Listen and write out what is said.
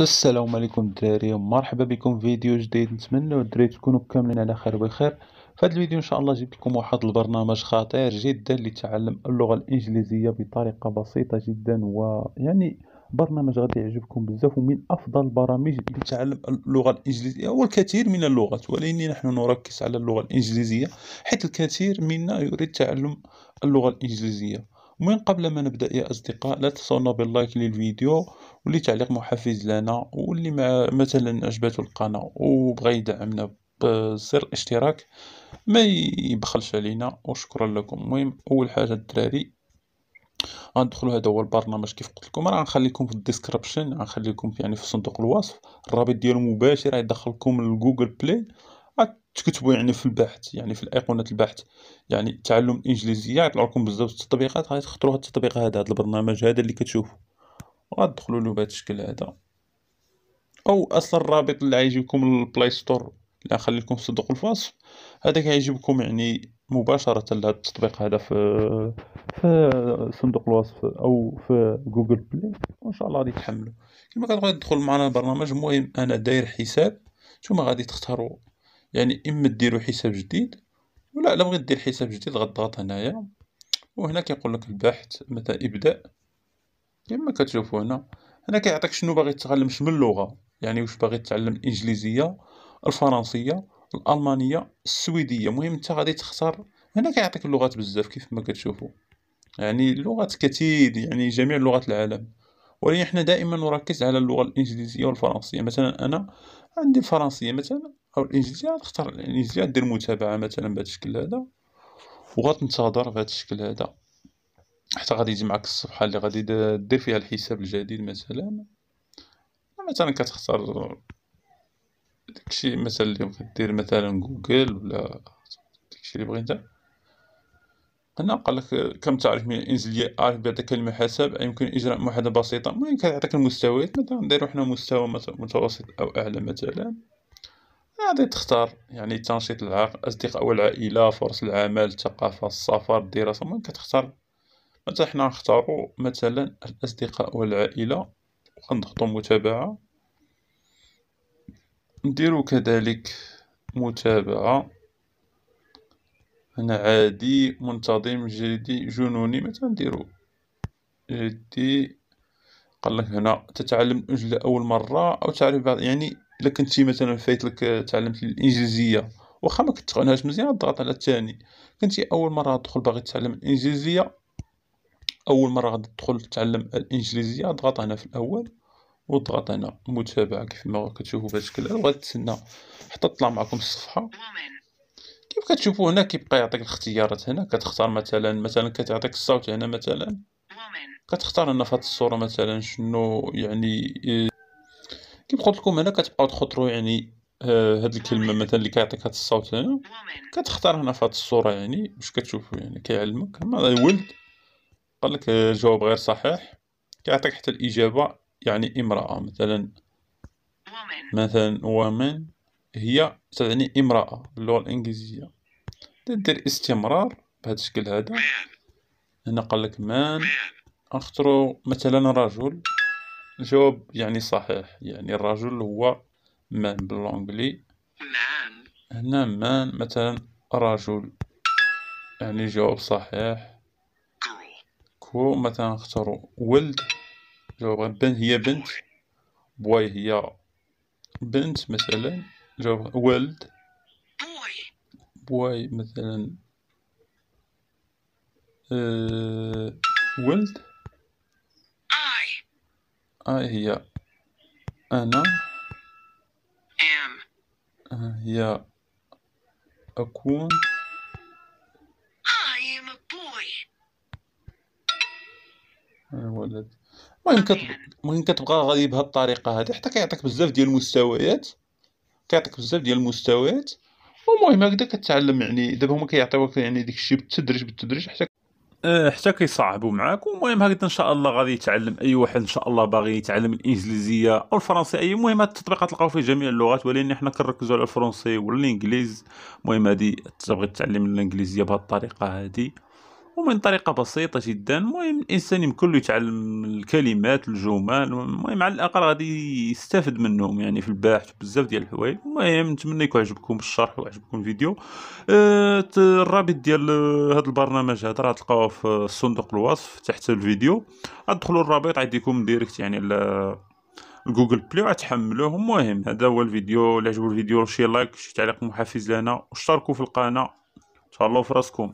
السلام عليكم الدراري مرحبا بكم في فيديو جديد نتمنى الدراري تكونوا كاملين على خير بخير في هذا الفيديو ان شاء الله جبت لكم واحد البرنامج خطير جدا لتعلم اللغه الانجليزيه بطريقه بسيطه جدا ويعني برنامج غادي يعجبكم بزاف ومن افضل البرامج لتعلم اللغه الانجليزيه والكثير من اللغات ولكن نحن نركز على اللغه الانجليزيه حيث الكثير منا يريد تعلم اللغه الانجليزيه المهم قبل ما نبدا يا اصدقاء لا تنسونا باللايك للفيديو واللي تعليق محفز لنا واللي مع مثلا عجبته القناه وبغى يدعمنا بزر الاشتراك ما يبخلش علينا وشكرا لكم المهم اول حاجه الدراري غندخلوا هذا هو البرنامج كيف قلت لكم راه غنخليكم في الديسكريبشن غنخليكم يعني في صندوق الوصف الرابط ديالو مباشر غيدخلكم لجوجل بلاي تكتبوا يعني في البحث يعني في الايقونه البحث يعني تعلم الانجليزيه يطلع لكم بزاف التطبيقات غتختاروا هاد التطبيق هذا هاد البرنامج هذا اللي كتشوفوا وغتدخلوا له بهذا الشكل هذا او اصلا الرابط اللي غيجيكم البلاي ستور اللي غنخلي لكم في صندوق الوصف هذا كيعجبكم يعني مباشره لهذا التطبيق هذا في في صندوق الوصف او في جوجل بلاي وان شاء الله غادي تحملوا كما كتبغي تدخل معنا البرنامج المهم انا داير حساب نتوما غادي تختاروا يعني اما ديروا حساب جديد ولا الا بغيت دير حساب جديد غتضغط هنايا وهنا كيقول لك البحث متى ابداء كما كتشوفوا هنا هنا كيعطيك شنو باغي تتعلم شمن لغه يعني واش باغي تتعلم الانجليزيه الفرنسيه الالمانيه السويديه المهم انت غادي تختار هنا كيعطيك اللغات بزاف كيف ما كتشوفوا يعني اللغات كثير يعني جميع لغات العالم ولكن احنا دائما نركز على اللغه الانجليزيه والفرنسيه مثلا انا عندي الفرنسيه مثلا او الانجليزيه غتختار الانجليزيه دير متابعه مثلا بهذا الشكل هذا وغتنتظر بهذا الشكل هذا حتى غادي يجي معك الصفحه اللي غادي دير فيها الحساب الجديد مثلا مثلا كتختار داكشي مثلا اللي دير مثلا جوجل ولا داكشي اللي بغيتي هنا قال لك كم تعرف من الانجليزيه اعرف بهذه الكلمه حساب يمكن اجراء محادثة بسيطه ممكن كيعطيك المستويات مثلا نديرو حنا مستوى متوسط او اعلى مثلا غادي تختار يعني تنشيط الأصدقاء والعائلة فرص العمل الثقافة السفر الدراسة ما كتختار مثلا حنا نختاروا مثلا الأصدقاء والعائلة وغنضغطو متابعة نديرو كذلك متابعة هنا عادي منتظم جدي جنوني مثلا نديرو جدي قالك هنا تتعلم الأجهزة اول مرة أو تعرف بعض يعني. الا كنتي مثلا فايتلك آه، تعلمت الانجليزيه واخا ما كتقنهاش مزيان ضغط على الثاني كنتي اول مره تدخل باغي تتعلم الانجليزيه اول مره تدخل تتعلم الانجليزيه ضغط هنا في الاول وضغط هنا متابعه كيف ما كتشوفوا بهذا الشكل وغتسنى حتى تطلع معكم الصفحه كيف كتشوفوا هنا كيبقى يعطيك الاختيارات هنا كتختار مثلا مثلا كتعطيك الصوت هنا مثلا كتختار هنا في هذه الصوره مثلا شنو يعني آه، كيف قلت لكم هنا كتبقاو تخطروا يعني آه، هاد الكلمه مثلا اللي كيعطيك هاد الصوت هنا كتختار هنا في هاد الصوره يعني باش كتشوفو يعني كيعلمك هما ولد قال لك آه، جواب غير صحيح كيعطيك حتى الاجابه يعني امراه مثلا مثلا ومن هي تعني امراه باللغه الانجليزيه تدير استمرار بهذا الشكل هذا هنا قال لك مان اخترو مثلا رجل جواب يعني صحيح يعني الرجل هو مان باللونجلي مان هنا مان مثلا رجل يعني جواب صحيح كو مثلا اختاروا ولد جواب بنت هي بنت بوي هي بنت مثلا جواب ولد بوي مثلا أه ولد هي أنا هي أكون ولد المهم المهم كتبقى غادي بهاد الطريقه هادي حتى كيعطيك بزاف ديال المستويات كيعطيك بزاف ديال المستويات المهم هكذا كتعلم يعني دابا هما كيعطيوك يعني داك الشيء بالتدريج بالتدريج حتى إيه، حتى كيصعبوا معاك ومهم هكذا ان شاء الله غادي يتعلم اي واحد ان شاء الله باغي يتعلم الانجليزيه او الفرنسيه مهم هاد التطبيقات تلقاو فيه جميع اللغات ولكن حنا كنركزوا على الفرنسي والانجليز المهم هادي تبغي تتعلم الانجليزيه بهاد الطريقه هادي ومن طريقة بسيطة جدا المهم الإنسان يمكن له يتعلم الكلمات الجمل المهم على الأقل غادي يستافد منهم يعني في الباحث بزاف ديال الحوايج المهم نتمنى يكون عجبكم الشرح وعجبكم الفيديو آه الرابط ديال هذا البرنامج هذا راه تلقاوه في صندوق الوصف تحت الفيديو ادخلوا الرابط غيديكم ديريكت يعني على جوجل بلاي وتحملوه المهم هذا هو الفيديو اللي عجبو الفيديو شي لايك شي تعليق محفز لنا واشتركوا في القناه تهلاو في راسكم